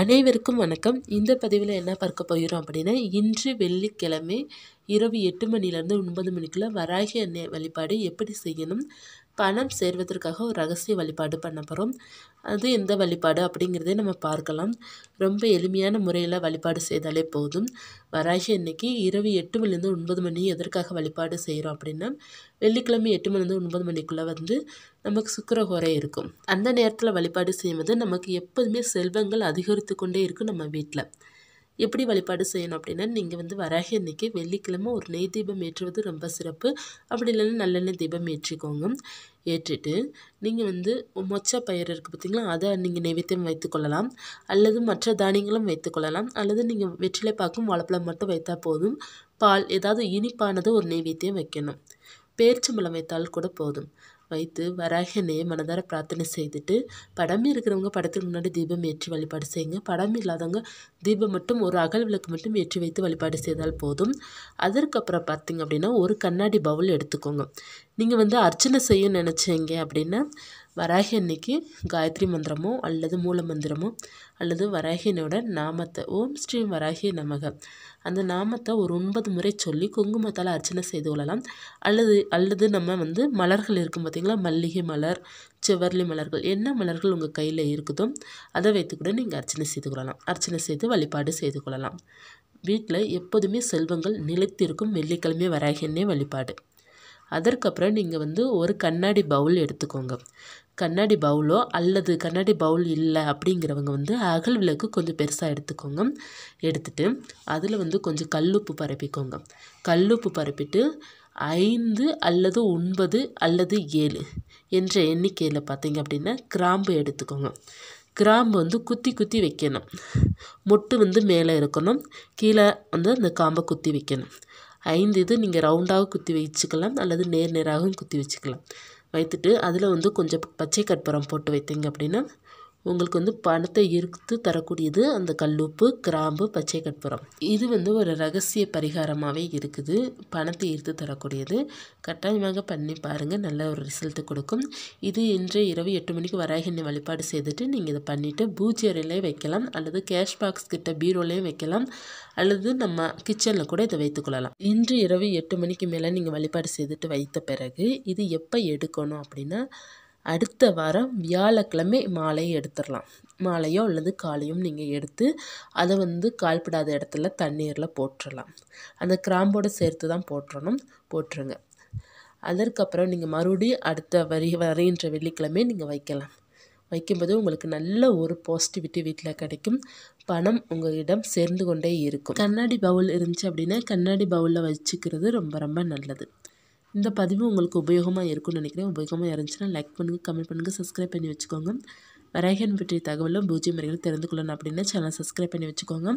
அனைவருக்கும் வணக்கம் இந்த பதிவில் என்ன பார்க்க போகிறோம் அப்படின்னா இன்று வெள்ளிக்கிழமை இரவு எட்டு மணிலேருந்து ஒன்பது மணிக்குள்ளே வராகி அன்னை வழிபாடு எப்படி செய்யணும் பணம் சேர்வதற்காக ஒரு ரகசிய வழிபாடு பண்ண போகிறோம் அது எந்த வழிபாடு அப்படிங்கிறதே நம்ம பார்க்கலாம் ரொம்ப எளிமையான முறையில் வழிபாடு செய்தாலே போதும் வராகி அன்னைக்கு இரவு எட்டு மணிலேருந்து ஒன்பது மணி எதற்காக வழிபாடு செய்கிறோம் அப்படின்னா வெள்ளிக்கிழமை எட்டு மணிலேருந்து ஒன்பது மணிக்குள்ளே வந்து நமக்கு சுக்கரகோரை இருக்கும் அந்த நேரத்தில் வழிபாடு செய்வது நமக்கு எப்போதுமே செல்வங்கள் அதிகரித்து கொண்டே இருக்கும் நம்ம வீட்டில் எப்படி வழிபாடு செய்யணும் அப்படின்னா நீங்கள் வந்து வராகி அன்றைக்கி வெள்ளிக்கிழமை ஒரு நெய் தீபம் ஏற்றுவது ரொம்ப சிறப்பு அப்படி இல்லைன்னா நல்லெண்ணெய் தீபம் ஏற்றிக்கோங்க ஏற்றிட்டு நீங்கள் வந்து மொச்சை பயிர் இருக்குது பார்த்திங்களா அதை நீங்கள் நெய்வேத்தியம் வைத்துக்கொள்ளலாம் அல்லது மற்ற தானியங்களும் வைத்துக்கொள்ளலாம் அல்லது நீங்கள் வெற்றிலை பார்க்கும் வாழைப்பழம் மட்டும் வைத்தால் போதும் பால் ஏதாவது இனிப்பானது ஒரு நெய்வேத்தியம் வைக்கணும் பேரிச்சம்பழம் வைத்தால் கூட போதும் வைத்து வராகனே மனதார பிரார்த்தனை செய்துட்டு படம் இருக்கிறவங்க படத்துக்கு முன்னாடி தீபம் ஏற்றி வழிபாடு செய்யுங்க படம் இல்லாதவங்க தீபம் மட்டும் ஒரு அகல் விளக்கு மட்டும் ஏற்றி வைத்து வழிபாடு செய்தால் போதும் அதற்கப்புறம் பார்த்திங்க அப்படின்னா ஒரு கண்ணாடி பவுல் எடுத்துக்கோங்க நீங்கள் வந்து அர்ச்சனை செய்யணும்னு நினச்சிங்க அப்படின்னா வராகி அன்னைக்கு காயத்ரி மந்திரமோ அல்லது மூல மந்திரமோ அல்லது வராகினோட நாமத்தை ஓம் ஸ்ரீ வராகி நமக அந்த நாமத்தை ஒரு ஒன்பது முறை சொல்லி குங்குமத்தால் அர்ச்சனை செய்து கொள்ளலாம் அல்லது அல்லது நம்ம வந்து மலர்கள் இருக்கும் பார்த்திங்களா மல்லிகை மலர் செவ்வரளி மலர்கள் என்ன மலர்கள் உங்கள் கையில் இருக்குதோ அதை வைத்து கூட நீங்கள் அர்ச்சனை செய்து கொள்ளலாம் அர்ச்சனை செய்து வழிபாடு செய்து கொள்ளலாம் வீட்டில் எப்போதுமே செல்வங்கள் நிலைத்திருக்கும் வெள்ளிக்கிழமை வராகினே வழிபாடு அதற்கப்புறம் நீங்கள் வந்து ஒரு கண்ணாடி பவுல் எடுத்துக்கோங்க கண்ணாடி பவுலோ அல்லது கண்ணாடி பவுல் இல்லை அப்படிங்கிறவங்க வந்து அகல் விளக்கு கொஞ்சம் பெருசாக எடுத்துக்கோங்க எடுத்துகிட்டு அதில் வந்து கொஞ்சம் கல்லுப்பு பரப்பிக்கோங்க கல்லுப்பு பரப்பிட்டு ஐந்து அல்லது ஒன்பது அல்லது ஏழு என்ற எண்ணிக்கையில் பார்த்தீங்க அப்படின்னா கிராம்பு எடுத்துக்கோங்க கிராம்பு வந்து குத்தி குத்தி வைக்கணும் மொட்டு வந்து மேலே இருக்கணும் கீழே வந்து அந்த காம்பை குத்தி வைக்கணும் ஐந்து இது நீங்கள் ரவுண்டாகவும் குத்தி வச்சுக்கலாம் அல்லது நேர் நேராகவும் குத்தி வச்சுக்கலாம் வைத்துட்டு அதில் வந்து கொஞ்சம் பச்சை கற்பூரம் போட்டு வைத்தீங்க அப்படின்னா உங்களுக்கு வந்து பணத்தை இறுத்து தரக்கூடியது அந்த கல்லுப்பு கிராம்பு பச்சை கற்பூரம் இது வந்து ஒரு ரகசிய பரிகாரமாகவே இருக்குது பணத்தை ஈர்த்து தரக்கூடியது கட்டாயமாக பண்ணி பாருங்கள் நல்ல ஒரு ரிசல்ட்டு கொடுக்கும் இது இன்று இரவு எட்டு மணிக்கு வராகினை வழிபாடு செய்துட்டு நீங்கள் இதை பண்ணிவிட்டு பூஜை அறையிலே வைக்கலாம் அல்லது கேஷ் பாக்ஸ் கிட்ட பீரோலையும் வைக்கலாம் அல்லது நம்ம கிச்சனில் கூட இதை வைத்துக்கொள்ளலாம் இன்று இரவு எட்டு மணிக்கு மேலே நீங்கள் வழிபாடு செய்துட்டு வைத்த பிறகு இது எப்போ எடுக்கணும் அப்படின்னா அடுத்த வாரம் வியாழக்கிழமை மாலையை எடுத்துடலாம் மாலையோ அல்லது காலையும் நீங்கள் எடுத்து அதை வந்து கால்படாத இடத்துல தண்ணீரில் போட்டுடலாம் அந்த கிராம்போடு சேர்த்து தான் போட்டுறணும் போட்டுருங்க அதற்கப்புறம் நீங்கள் மறுபடியும் அடுத்த வரி வரைகின்ற வெள்ளிக்கிழமை நீங்கள் வைக்கலாம் வைக்கும்போது உங்களுக்கு நல்ல ஒரு பாசிட்டிவிட்டி வீட்டில் கிடைக்கும் பணம் உங்களிடம் சேர்ந்து கொண்டே இருக்கும் கண்ணாடி பவுல் இருந்துச்சு அப்படின்னா கண்ணாடி பவுலில் வச்சுக்கிறது ரொம்ப ரொம்ப நல்லது இந்த பதிவு உங்களுக்கு உபயோகமாக இருக்கும்னு நினைக்கிறேன் உபயோகமாக இருந்துச்சுன்னா லைக் பண்ணுங்கள் கமெண்ட் பண்ணுங்கள் சப்ஸ்கிரைப் பண்ணி வச்சுக்கோங்க வரைகன் பற்றிய தகவலும் பூஜ்ஜிய முறைகள் தெரிந்து கொள்ளணும் அப்படின்னா சேனல் சப்ஸ்கிரைப் பண்ணி வச்சுக்கோங்க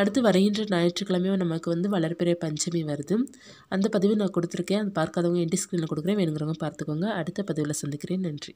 அடுத்து வரைகின்ற ஞாயிற்றுக்கிழமை நமக்கு வந்து வளர்பிறை பஞ்சமி வருது அந்த பதிவு நான் கொடுத்துருக்கேன் அது பார்க்காதவங்க என்டி ஸ்க்ரீனில் கொடுக்குறேன் வேணுங்கிறவங்க பார்த்துக்கோங்க அடுத்த பதிவில் சந்திக்கிறேன் நன்றி